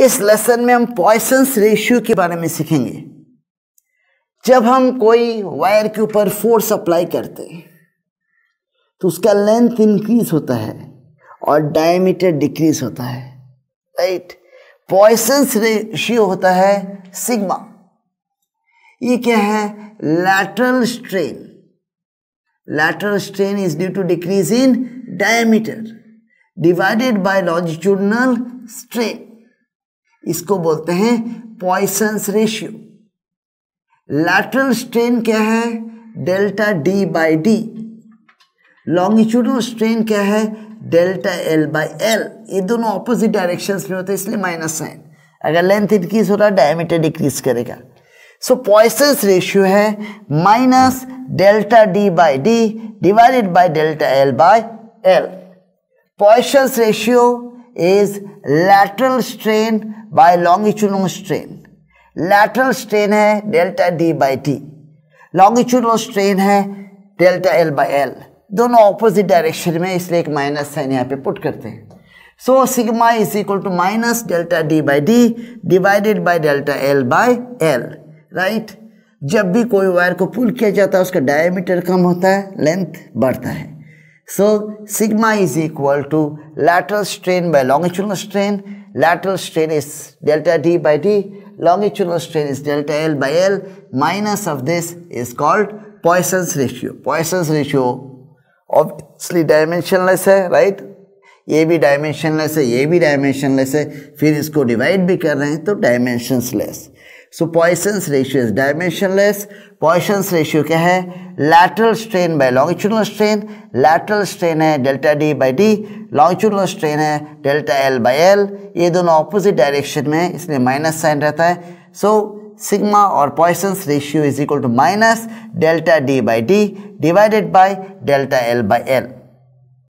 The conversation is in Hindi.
इस लेसन में हम पॉइसन्स रेशियो के बारे में सीखेंगे जब हम कोई वायर के ऊपर फोर्स अप्लाई करते हैं तो उसका लेंथ इंक्रीज होता है और डायमीटर डिक्रीज होता है राइट पॉइसन्स रेशियो होता है सिग्मा ये क्या है lateral strain lateral strain is due to decrease in diameter divided by longitudinal strain इसको बोलते हैं पॉइसन्स रेशियो लैटरल स्ट्रेन क्या है delta D by D longitudinal strain क्या है डेल्टा एल बाई एल ये दोनों ऑपोजिट डायरेक्शन में होते हैं इसलिए माइनस साइन अगर लेंथ इंक्रीज हो रहा है डायमीटर डिक्रीज करेगा सो पॉइसन्स रेशियो है minus delta D by D divided by delta L by L Poisson's ratio is lateral strain by longitudinal strain lateral strain है delta d by t longitudinal strain है डेल्टा एल by एल दोनों ऑपोजिट डायरेक्शन में इसलिए एक माइनस साइन यहाँ पे पुट करते हैं so sigma is equal to minus delta D by D divided by delta L by L right जब भी कोई वायर को पुल किया जाता है उसका डायमीटर कम होता है लेंथ बढ़ता है So sigma is equal to lateral strain by longitudinal strain. Lateral strain is delta D by D. Longitudinal strain is delta L by L. Minus of this is called Poisson's ratio. Poisson's ratio obviously dimensionless है right? ये भी dimensionless है ये भी डायमेंशनलेस है फिर इसको डिवाइड भी कर रहे हैं तो dimensionless so Poisson's ratio is dimensionless Poisson's ratio क्या है lateral strain by longitudinal strain lateral strain है delta D by D longitudinal strain है डेल्टा एल बाई एल ये दोनों ऑपोजिट डायरेक्शन में इसलिए माइनस साइन रहता है सो सिग्मा और Poisson's ratio is equal to minus delta D by D divided by delta L by L